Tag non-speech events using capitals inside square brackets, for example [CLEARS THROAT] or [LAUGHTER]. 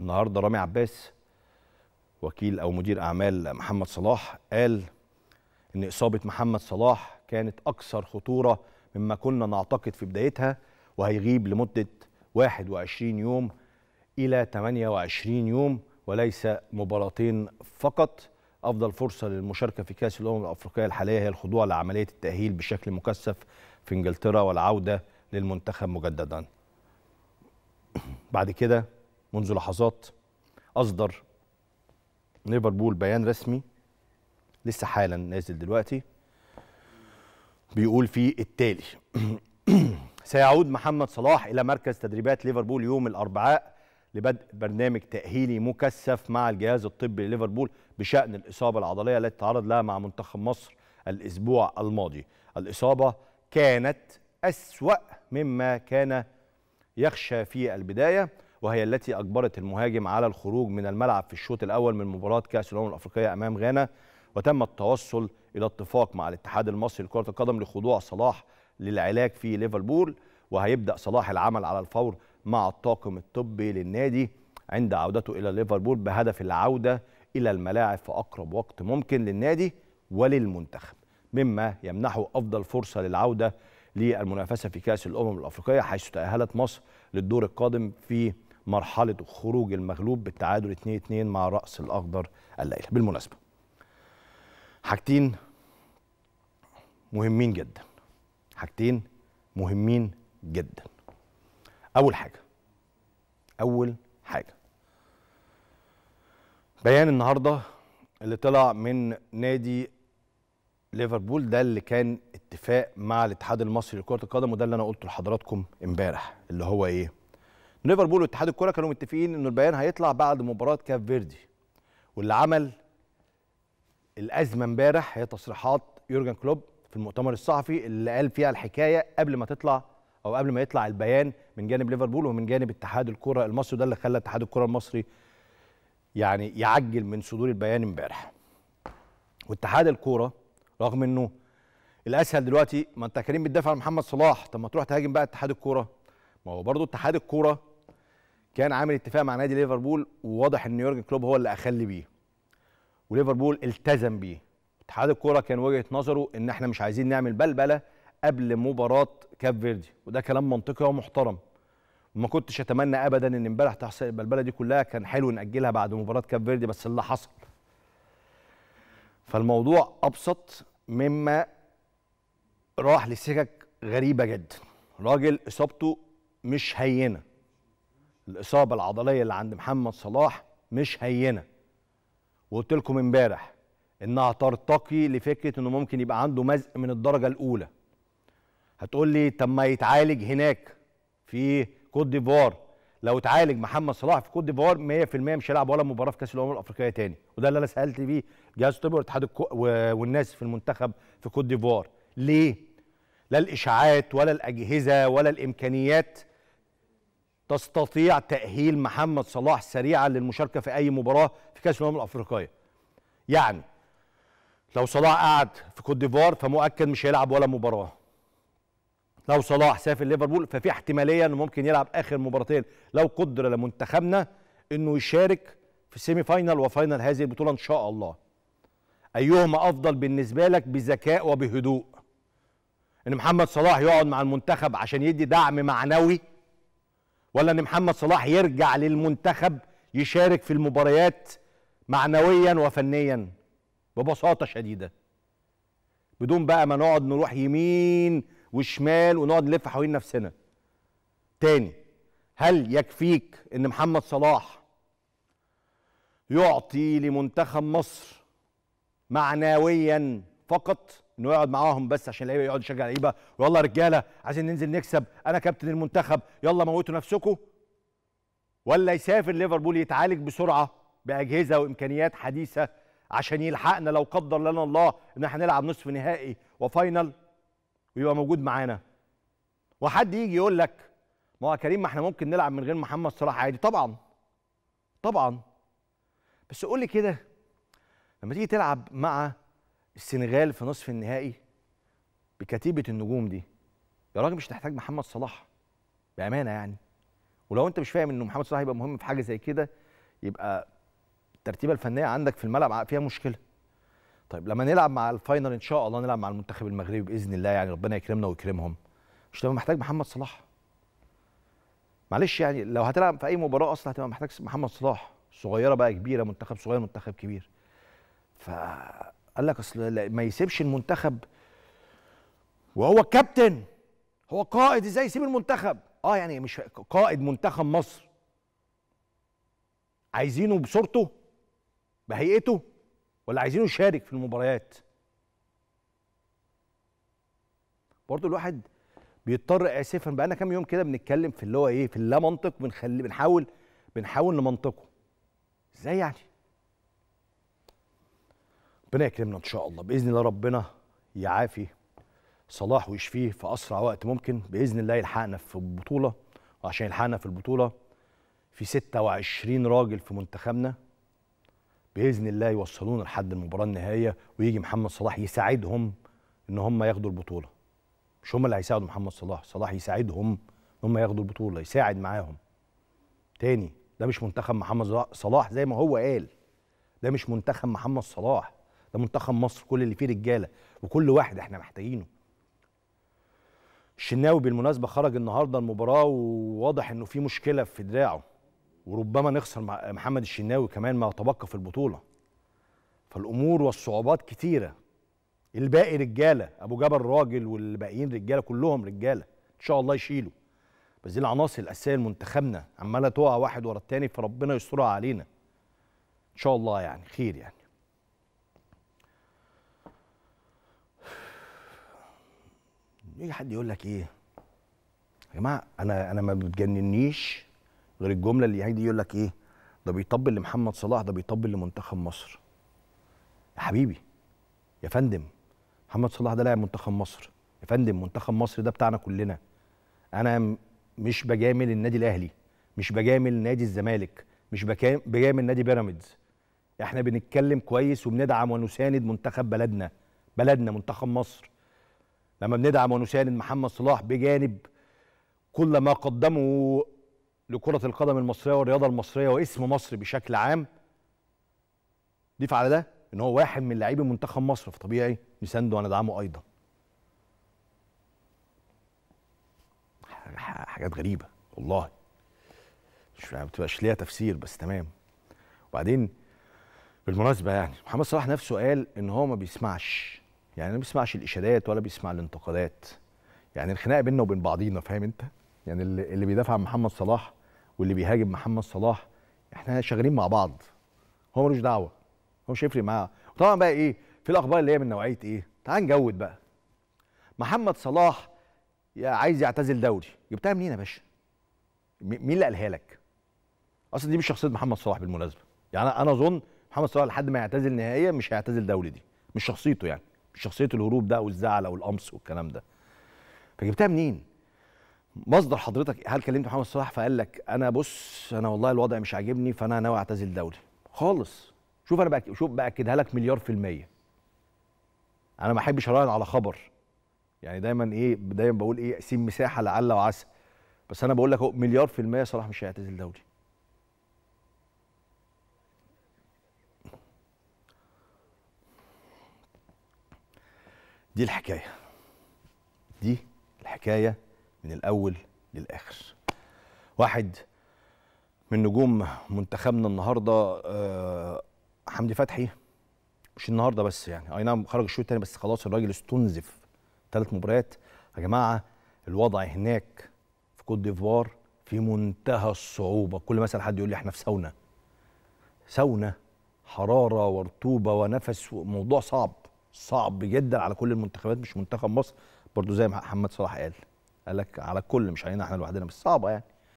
النهارده رامي عباس وكيل او مدير اعمال محمد صلاح قال ان اصابه محمد صلاح كانت اكثر خطوره مما كنا نعتقد في بدايتها وهيغيب لمده 21 يوم الى 28 يوم وليس مباراتين فقط افضل فرصه للمشاركه في كاس الامم الافريقيه الحاليه هي الخضوع لعمليه التاهيل بشكل مكثف في انجلترا والعوده للمنتخب مجددا [CLEARS THROAT] بعد كده منذ لحظات أصدر ليفربول بيان رسمي لسه حالا نازل دلوقتي بيقول فيه التالي [CLEARS THROAT] سيعود محمد صلاح إلى مركز تدريبات ليفربول يوم الأربعاء لبدء برنامج تأهيلي مكثف مع الجهاز الطبي لليفربول بشأن الإصابة العضلية التي تعرض لها مع منتخب مصر الأسبوع الماضي الإصابة كانت أسوأ مما كان يخشى في البداية وهي التي أجبرت المهاجم على الخروج من الملعب في الشوط الأول من مباراة كأس الأمم الأفريقية أمام غانا وتم التوصل إلى اتفاق مع الاتحاد المصري لكرة القدم لخضوع صلاح للعلاج في ليفربول وهيبدأ صلاح العمل على الفور مع الطاقم الطبي للنادي عند عودته إلى ليفربول بهدف العودة إلى الملاعب في أقرب وقت ممكن للنادي وللمنتخب مما يمنحه أفضل فرصة للعودة للمنافسة في كأس الأمم الأفريقية حيث تأهلت مصر للدور القادم في مرحله خروج المغلوب بالتعادل 2-2 مع راس الاخضر الليله بالمناسبه حاجتين مهمين جدا حاجتين مهمين جدا اول حاجه اول حاجه بيان النهارده اللي طلع من نادي ليفربول ده اللي كان اتفاق مع الاتحاد المصري لكره القدم وده اللي انا قلته لحضراتكم امبارح اللي هو ايه ليفربول واتحاد الكره كانوا متفقين ان البيان هيطلع بعد مباراه كاب فيردي واللي عمل الازمه امبارح هي تصريحات يورجن كلوب في المؤتمر الصحفي اللي قال فيها الحكايه قبل ما تطلع او قبل ما يطلع البيان من جانب ليفربول ومن جانب اتحاد الكره المصري وده اللي خلى اتحاد الكره المصري يعني يعجل من صدور البيان امبارح واتحاد الكوره رغم انه الاسهل دلوقتي ما انت كريم بتدافع عن محمد صلاح طب ما تروح تهاجم بقى اتحاد الكوره ما هو برضه اتحاد الكوره كان عامل اتفاق مع نادي ليفربول وواضح ان يورجن كلوب هو اللي اخل بيه وليفربول التزم بيه اتحاد الكوره كان وجهه نظره ان احنا مش عايزين نعمل بلبله قبل مباراه كاب فيردي وده كلام منطقي ومحترم وما كنتش اتمنى ابدا ان امبارح تحصل البلبله دي كلها كان حلو ناجلها بعد مباراه كاب فيردي بس اللي حصل فالموضوع ابسط مما راح لسكك غريبه جدا راجل اصابته مش هينه الاصابه العضليه اللي عند محمد صلاح مش هينه وقلت لكم امبارح انها ترتقي لفكره انه ممكن يبقى عنده مزق من الدرجه الاولى هتقول لي طب ما يتعالج هناك في كوت ديفوار لو اتعالج محمد صلاح في كوت ديفوار 100% مش هيلعب ولا مباراه في كاس الامم الافريقيه تاني وده اللي انا سالت بيه جهاز الطبي واتحاد والناس في المنتخب في كوت ديفوار ليه لا الاشاعات ولا الاجهزه ولا الامكانيات تستطيع تأهيل محمد صلاح سريعا للمشاركة في أي مباراة في كأس الأمم الأفريقية يعني لو صلاح قعد في كوت ديفوار فمؤكد مش هيلعب ولا مباراة لو صلاح سافر ليفربول ففي احتمالية أنه ممكن يلعب آخر مباراتين لو قدر لمنتخبنا أنه يشارك في السيمي فاينل وفاينل هذه البطولة إن شاء الله أيهما أفضل بالنسبة لك بذكاء وبهدوء ان محمد صلاح يقعد مع المنتخب عشان يدي دعم معنوي ولا ان محمد صلاح يرجع للمنتخب يشارك في المباريات معنويا وفنيا ببساطه شديده بدون بقى ما نقعد نروح يمين وشمال ونقعد نلف حوالين نفسنا تاني هل يكفيك ان محمد صلاح يعطي لمنتخب مصر معنويا فقط انه يقعد معاهم بس عشان اللعيبه يقعد يشجع لعيبه ويلا رجاله عايزين ننزل نكسب انا كابتن المنتخب يلا موتوا نفسكم ولا يسافر ليفربول يتعالج بسرعه باجهزه وامكانيات حديثه عشان يلحقنا لو قدر لنا الله ان احنا نلعب نصف نهائي وفاينل ويبقى موجود معانا وحد يجي يقول لك ما هو كريم ما احنا ممكن نلعب من غير محمد صلاح عادي طبعا طبعا بس قول لي كده لما تيجي تلعب مع السنغال في نصف النهائي بكتيبه النجوم دي يا راجل مش تحتاج محمد صلاح بامانه يعني ولو انت مش فاهم ان محمد صلاح يبقى مهم في حاجه زي كده يبقى الترتيبه الفنيه عندك في الملعب فيها مشكله طيب لما نلعب مع الفاينل ان شاء الله نلعب مع المنتخب المغربي باذن الله يعني ربنا يكرمنا ويكرمهم مش تبقى محتاج محمد صلاح معلش يعني لو هتلعب في اي مباراه اصلا هتبقى محتاج محمد صلاح صغيره بقى كبيره منتخب صغير منتخب كبير ف قال لك اصل ما يسيبش المنتخب وهو كابتن هو قائد ازاي يسيب المنتخب اه يعني مش قائد منتخب مصر عايزينه بصورته بهيئته ولا عايزينه يشارك في المباريات برضه الواحد بيضطر اسفا بقى لنا كام يوم كده بنتكلم في اللي هو ايه في اللا منطق بنخلي بنحاول بنحاول نمنطقه ازاي يعني ربنا يكرمنا ان شاء الله باذن الله ربنا يعافي صلاح ويشفيه في اسرع وقت ممكن باذن الله يلحقنا في البطوله وعشان يلحقنا في البطوله في 26 راجل في منتخبنا باذن الله يوصلونا لحد المباراه النهائيه ويجي محمد صلاح يساعدهم ان هم ياخدوا البطوله مش هم اللي هيساعدوا محمد صلاح صلاح يساعدهم ان هم ياخدوا البطوله يساعد معاهم تاني ده مش منتخب محمد صلاح زي ما هو قال ده مش منتخب محمد صلاح ده منتخب مصر كل اللي فيه رجاله وكل واحد احنا محتاجينه الشناوي بالمناسبه خرج النهارده المباراه وواضح انه في مشكله في دراعه وربما نخسر مع محمد الشناوي كمان ما تبقى في البطوله فالامور والصعوبات كتيره الباقي رجاله ابو جبل راجل والباقيين رجاله كلهم رجاله ان شاء الله يشيلوا بس دي العناصر الاساسيه لمنتخبنا عماله تقع واحد ورا التاني فربنا يسترها علينا ان شاء الله يعني خير يعني يجي حد يقول لك ايه يا جماعه انا انا ما بتجننيش غير الجمله اللي يجي يقول لك ايه ده بيطبل لمحمد صلاح ده بيطبل لمنتخب مصر يا حبيبي يا فندم محمد صلاح ده لاعب منتخب مصر يا فندم منتخب مصر ده بتاعنا كلنا انا مش بجامل النادي الاهلي مش بجامل نادي الزمالك مش بجامل نادي بيراميدز احنا بنتكلم كويس وبندعم ونساند منتخب بلدنا بلدنا منتخب مصر لما بندعم ونساند محمد صلاح بجانب كل ما قدمه لكرة القدم المصرية والرياضة المصرية واسم مصر بشكل عام ضيف على ده ان هو واحد من لاعبي منتخب مصر فطبيعي نسانده وندعمه ايضا حاجات غريبه والله مش ما بتبقاش ليها تفسير بس تمام وبعدين بالمناسبه يعني محمد صلاح نفسه قال ان هو ما بيسمعش يعني ما بيسمعش الاشادات ولا بيسمع الانتقادات يعني الخناقه بيننا وبين بعضينا فاهم انت يعني اللي بيدافع عن محمد صلاح واللي بيهاجم محمد صلاح احنا شغالين مع بعض هو ملوش دعوه هو مش هيفرق معاه طبعا بقى ايه في الاخبار اللي هي من نوعيه ايه تعال نجود بقى محمد صلاح عايز يعتزل دوري جبتها منين يا باشا مين اللي قالها لك اصل دي مش شخصيه محمد صلاح بالمناسبه يعني انا اظن محمد صلاح لحد ما يعتزل نهائيا مش هيعتزل دوري دي مش شخصيته يعني شخصيه الهروب ده والزعل او القمص والكلام ده فجبتها منين مصدر حضرتك هل كلمت محمد صلاح فقال لك انا بص انا والله الوضع مش عاجبني فانا ناوي اعتزل دولي خالص شوف انا بأك... شوف باكدها لك مليار في الميه انا ما احبش اراهن على خبر يعني دايما ايه دايما بقول ايه سيب مساحه لعل وعسى بس انا بقول لك مليار في الميه صلاح مش هيعتزل دولي دي الحكايه دي الحكايه من الاول للاخر واحد من نجوم منتخبنا النهارده آه، حمدي فتحي مش النهارده بس يعني اي نعم خرج الشوط الثاني بس خلاص الراجل استنزف ثلاث مباريات يا جماعه الوضع هناك في كوت ديفوار في منتهى الصعوبه كل مثلا حد يقول لي احنا في ساونا ساونا حراره ورطوبه ونفس موضوع صعب صعب جدا على كل المنتخبات مش منتخب مصر برضو زي ما محمد صلاح قال قال لك على الكل مش علينا احنا لوحدنا بس صعبه يعني